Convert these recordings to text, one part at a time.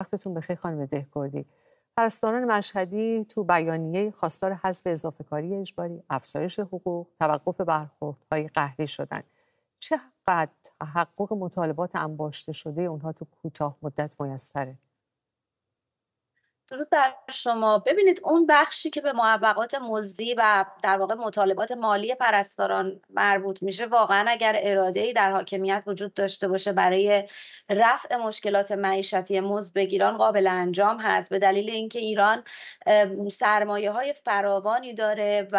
وقتتون بخیر خانم دهکردی پرستاران مشهدی تو بیانیه خواستار حذف اضافه کاری اجباری افزایش حقوق توقف برخورد، برخوردهای قهری شدن چقدر حقوق مطالبات انباشته شده اونها تو کوتاه مدت میسره در بر شما ببینید اون بخشی که به معوقات مزدی و در واقع مطالبات مالی پرستاران مربوط میشه واقعا اگر اراده ای در حاکمیت وجود داشته باشه برای رفع مشکلات معیشتی بگیران قابل انجام هست به دلیل اینکه ایران سرمایه های فراوانی داره و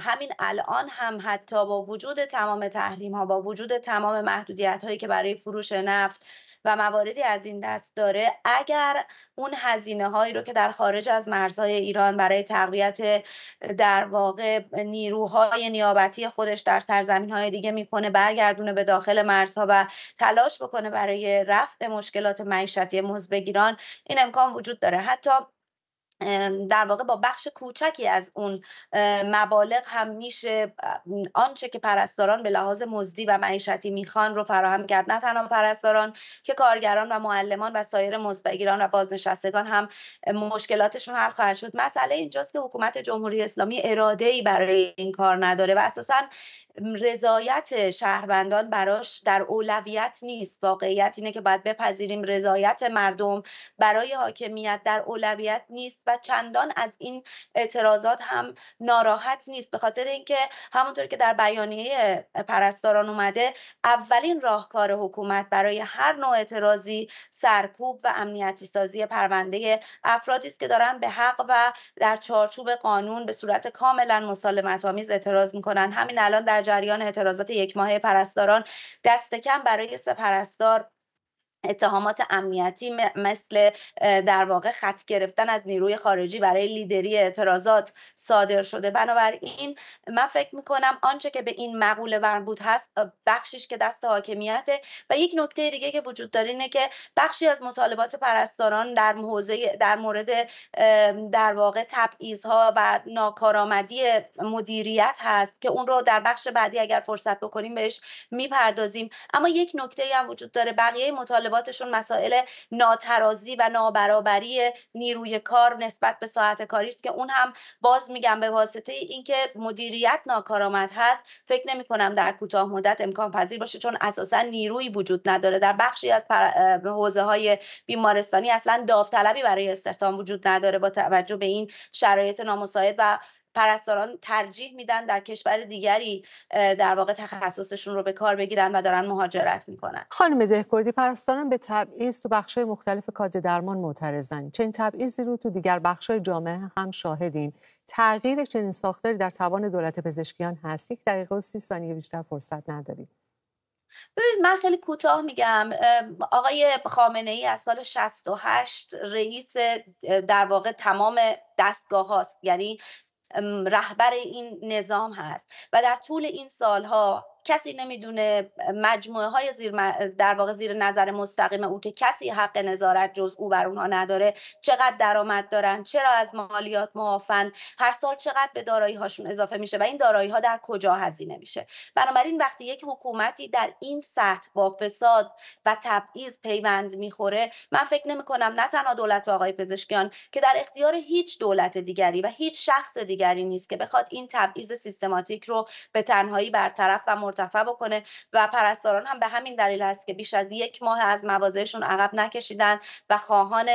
همین الان هم حتی با وجود تمام تحریم ها با وجود تمام محدودیت هایی که برای فروش نفت و مواردی از این دست داره اگر اون هزینه هایی رو که در خارج از مرزهای ایران برای تقویت در واقع نیروهای نیابتی خودش در سرزمین های دیگه میکنه برگردونه به داخل مرزها و تلاش بکنه برای رفع مشکلات معیشتی مزبگیران این امکان وجود داره حتی در واقع با بخش کوچکی از اون مبالغ هم میشه آنچه که پرستاران به لحاظ مزدی و معیشتی میخوان رو فراهم کرد نه تنها پرستاران که کارگران و معلمان و سایر مزبگیران و بازنشستگان هم مشکلاتشون حل خواهد شد مسئله اینجاست که حکومت جمهوری اسلامی اراده ای برای این کار نداره و اساساً رضایت شهروندان براش در اولویت نیست واقعیت اینه که باید بپذیریم رضایت مردم برای حاکمیت در اولویت نیست و چندان از این اعتراضات هم ناراحت نیست به خاطر اینکه همونطور که در بیانیه پرستاران اومده اولین راهکار حکومت برای هر نوع اعتراضی سرکوب و امنیتی سازی پرونده افرادی است که دارن به حق و در چارچوب قانون به صورت کاملا مسالمت‌آمیز اعتراض میکنن همین الان در جریان اعتراضات یک ماه پرستاران دست کم برای سه پرستار اتهامات امنیتی مثل در واقع خط گرفتن از نیروی خارجی برای لیدری اعتراضات صادر شده بنابراین من فکر میکنم آنچه که به این مقوله مربوط هست بخشیش که دست حاکمیت و یک نکته دیگه که وجود داره اینه که بخشی از مطالبات پرستاران در حوزه در مورد در واقع تبعیضها و ناکارآمدی مدیریت هست که اون رو در بخش بعدی اگر فرصت بکنیم بهش میپردازیم اما یک نکته هم وجود داره بقیه مطالبات ارتباطشون مسائل ناترازی و نابرابری نیروی کار نسبت به ساعت کاری است که اون هم باز میگم به واسطه اینکه مدیریت ناکارآمد هست فکر نمی کنم در کوتاه مدت امکان پذیر باشه چون اساسا نیروی وجود نداره در بخشی از پر... حوزه های بیمارستانی اصلا داوطلبی برای استخدام وجود نداره با توجه به این شرایط نامساعد و پرستاران ترجیح میدن در کشور دیگری در واقع تخصصشون رو به کار بگیرن و دارن مهاجرت میکنن خانم دهکردی پرستاران به تبعیض تو بخش‌های مختلف کادر درمان معترضن چنین تبعیضی رو تو دیگر بخش‌های جامعه هم شاهدیم تغییر چنین ساختاری در توان دولت پزشکیان هست یک دقیقه و سی ثانیه بیشتر فرصت نداریم ببینید من خیلی کوتاه میگم آقای خامنه ای از سال 68 رئیس در واقع تمام دستگاه هاست یعنی رهبر این نظام هست و در طول این سالها کسی نمیدونه مجموعه های زیر در واقع زیر نظر مستقیم او که کسی حق نظارت جز او بر اونها نداره چقدر درآمد دارن چرا از مالیات معافن هر سال چقدر به دارایی هاشون اضافه میشه و این دارایی ها در کجا هزینه میشه بنابراین وقتی یک حکومتی در این سطح با فساد و تبعیض پیوند میخوره من فکر نمی کنم نه تنها دولت و آقای پزشکیان که در اختیار هیچ دولت دیگری و هیچ شخص دیگری دیگری نیست که بخواد این تبعیض سیستماتیک رو به تنهایی برطرف و مرتفع بکنه و پرستاران هم به همین دلیل هست که بیش از یک ماه از مواضعشون عقب نکشیدن و خواهان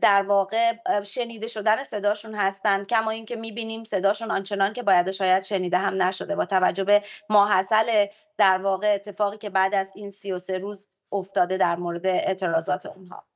در واقع شنیده شدن صداشون هستند کما اینکه میبینیم صداشون آنچنان که باید و شاید شنیده هم نشده با توجه به ماحصل در واقع اتفاقی که بعد از این 33 روز افتاده در مورد اعتراضات اونها